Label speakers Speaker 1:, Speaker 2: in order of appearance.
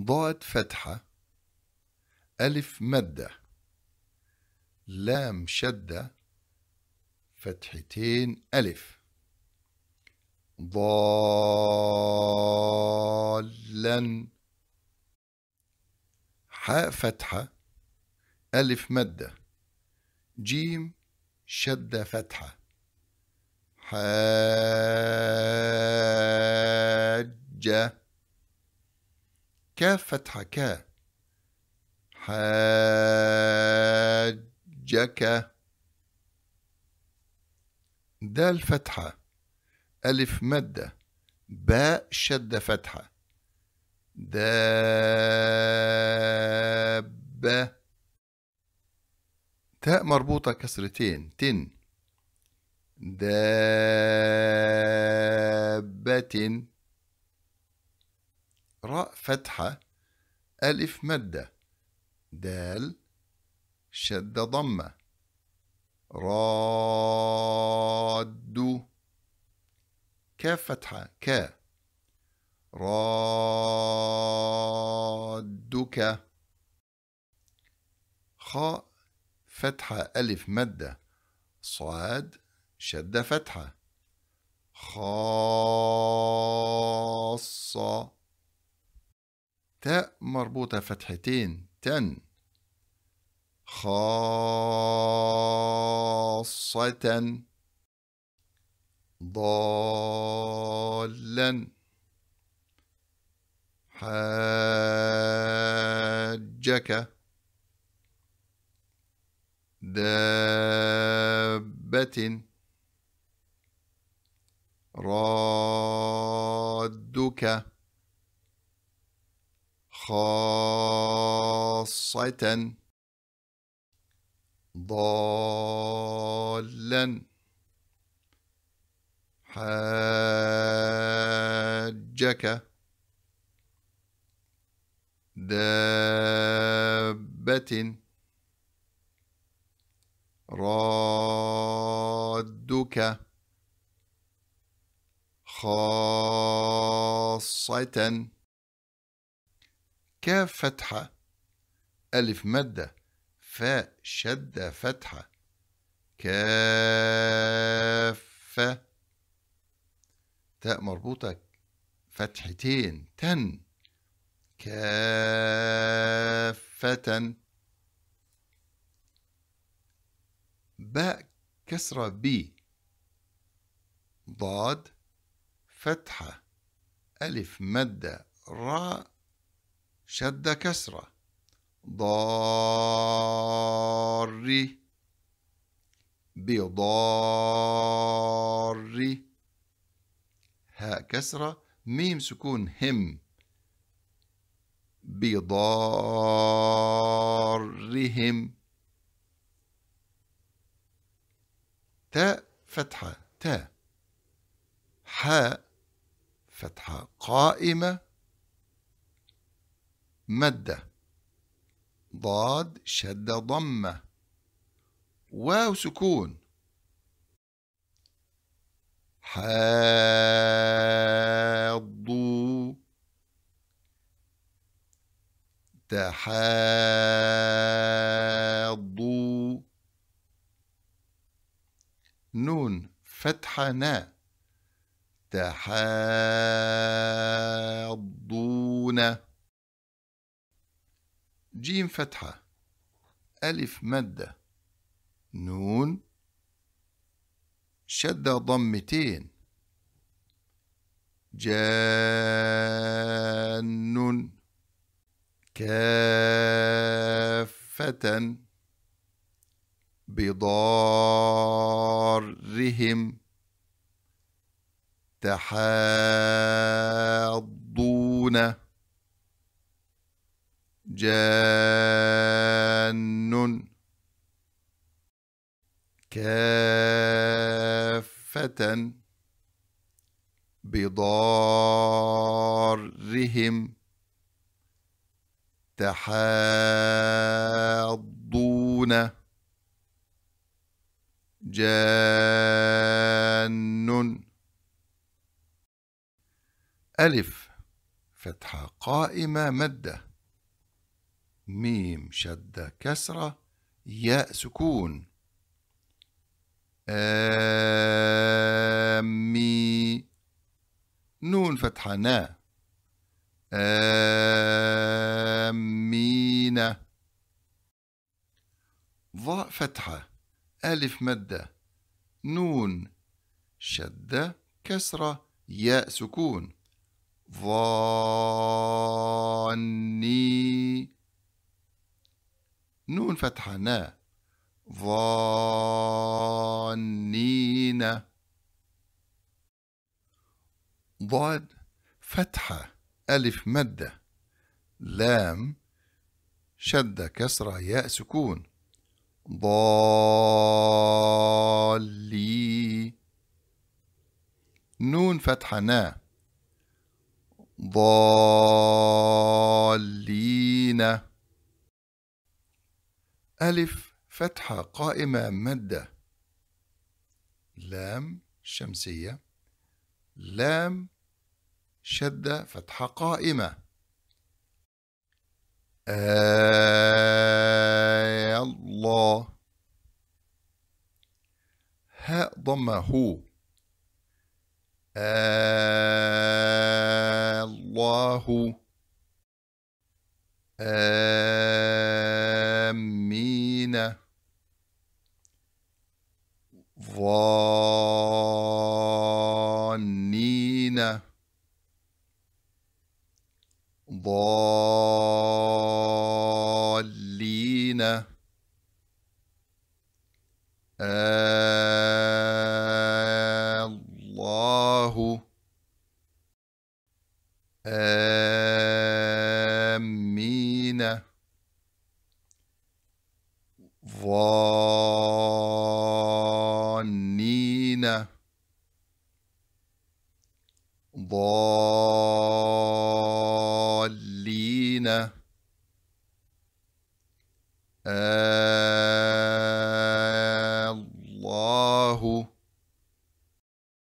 Speaker 1: ضاد فتحة ألف مدة لام شدة فتحتين ألف ضالا حاء فتحة ألف مدة جيم شدة فتحة حاجة ك فتحة ك حاجك دال فتحة ألف مدة باء شد فتحة دابة تاء مربوطة كسرتين تن دابة راء فتحة ألف مدة دال شد ضمة راد كاف فتحة كا رادك خاء فتحة ألف مدة صاد شد فتحة خاصة تاء مربوطة فتحتين تن خاصة ضالا حاجك دابة رادك خاصة ضالا حاجك دابة رادك خاصة كاف فتحة ألف مادة فاء شدة فتحة كافة تاء مربوطة فتحتين تن كافة باء كسرة بي ضاد فتحة ألف مادة راء شد كسرة ضار بضار هاء كسرة ميم سكون هم بضارهم تاء فتحة تاء حاء فتحة قائمة مدة ضاد شد ضمة واو سكون حاضوا تحاضوا نون فتحة ناء تحاضون جيم فتحة ألف مادة نون شدة ضمتين جان كافة بضارهم تحاضون جان كافة بضارهم تحاضون جان ألف فتحة قائمة مده ميم شدة كسرة ياء سكون آمي نون فتحة نا آمينة ضاء فتحة ألف مدة نون شدة كسرة ياء سكون ظاني نون فتحة نا ظانين ضاد فتحة ألف مدة لام شدة كسرة ياء سكون ضالي نون فتحة نا ضالين ألف فتحة قائمة مادة لام شمسية لام شدة فتحة قائمة آي آه، الله هاء ضمة هو آي آه، الله آي آه، مسمين ظانين ضالين آه، الله آه ظنين ضالين